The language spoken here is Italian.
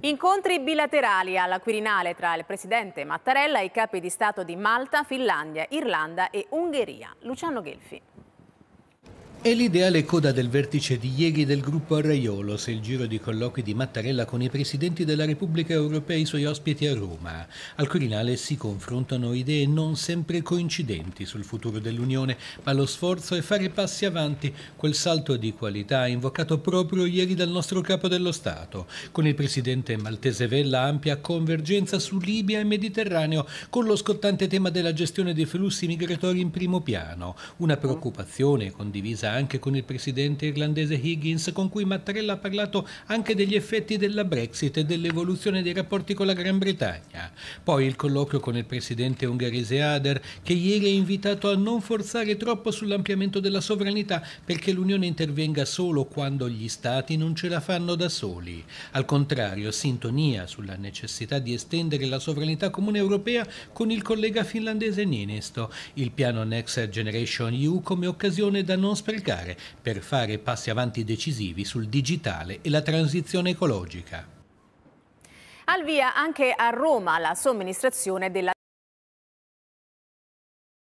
Incontri bilaterali alla Quirinale tra il presidente Mattarella e i capi di Stato di Malta, Finlandia, Irlanda e Ungheria. Luciano Gelfi. È l'ideale coda del vertice di ieri del gruppo Arraiolo, se il giro di colloqui di Mattarella con i presidenti della Repubblica Europea e i suoi ospiti a Roma. Al Quirinale si confrontano idee non sempre coincidenti sul futuro dell'Unione, ma lo sforzo è fare passi avanti, quel salto di qualità invocato proprio ieri dal nostro capo dello Stato, con il presidente maltese Vella ampia convergenza su Libia e Mediterraneo, con lo scottante tema della gestione dei flussi migratori in primo piano, una preoccupazione condivisa anche con il presidente irlandese Higgins, con cui Mattarella ha parlato anche degli effetti della Brexit e dell'evoluzione dei rapporti con la Gran Bretagna. Poi il colloquio con il presidente ungherese Ader, che ieri ha invitato a non forzare troppo sull'ampliamento della sovranità perché l'Unione intervenga solo quando gli Stati non ce la fanno da soli. Al contrario, sintonia sulla necessità di estendere la sovranità comune europea con il collega finlandese Ninesto. Il piano Next Generation EU come occasione da non sprecare ricercare per fare passi avanti decisivi sul digitale e la transizione ecologica. Al via anche a Roma la somministrazione della